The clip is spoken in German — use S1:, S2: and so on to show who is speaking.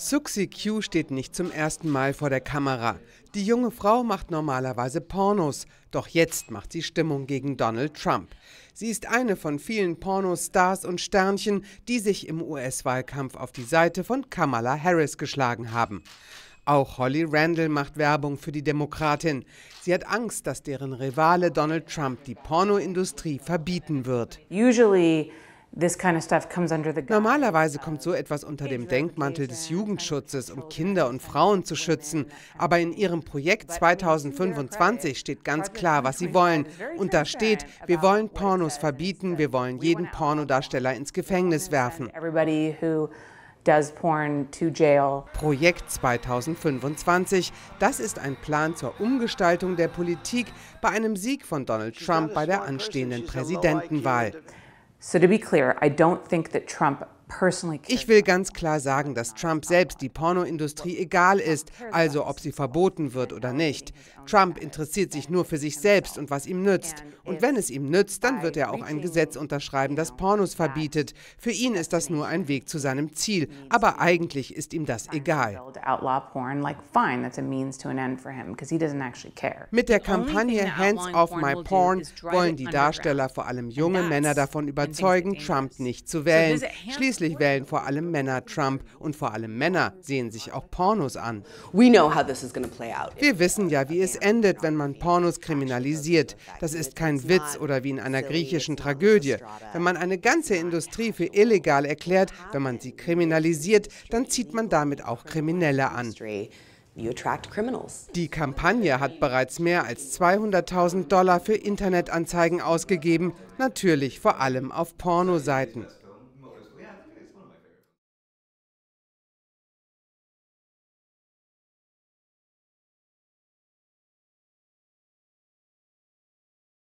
S1: Suxi Q steht nicht zum ersten Mal vor der Kamera. Die junge Frau macht normalerweise Pornos, doch jetzt macht sie Stimmung gegen Donald Trump. Sie ist eine von vielen Pornostars und Sternchen, die sich im US-Wahlkampf auf die Seite von Kamala Harris geschlagen haben. Auch Holly Randall macht Werbung für die Demokratin. Sie hat Angst, dass deren Rivale Donald Trump die Pornoindustrie verbieten wird. Usually Normalerweise kommt so etwas unter dem Denkmantel des Jugendschutzes, um Kinder und Frauen zu schützen. Aber in Ihrem Projekt 2025 steht ganz klar, was Sie wollen. Und da steht, wir wollen Pornos verbieten, wir wollen jeden Pornodarsteller ins Gefängnis werfen. Projekt 2025, das ist ein Plan zur Umgestaltung der Politik bei einem Sieg von Donald Trump bei der anstehenden Präsidentenwahl. So to be clear, I don't think that Trump Ich will ganz klar sagen, dass Trump selbst die Pornoindustrie egal ist, also ob sie verboten wird oder nicht. Trump interessiert sich nur für sich selbst und was ihm nützt. Und wenn es ihm nützt, dann wird er auch ein Gesetz unterschreiben, das Pornos verbietet. Für ihn ist das nur ein Weg zu seinem Ziel, aber eigentlich ist ihm das egal. Mit der Kampagne Hands Off My Porn wollen die Darsteller, vor allem junge Männer, davon überzeugen, Trump nicht zu wählen. Schließlich Schließlich wählen vor allem Männer Trump und vor allem Männer sehen sich auch Pornos an. Wir wissen ja, wie es endet, wenn man Pornos kriminalisiert. Das ist kein Witz oder wie in einer griechischen Tragödie. Wenn man eine ganze Industrie für illegal erklärt, wenn man sie kriminalisiert, dann zieht man damit auch Kriminelle an. Die Kampagne hat bereits mehr als 200.000 Dollar für Internetanzeigen ausgegeben, natürlich vor allem auf Pornoseiten.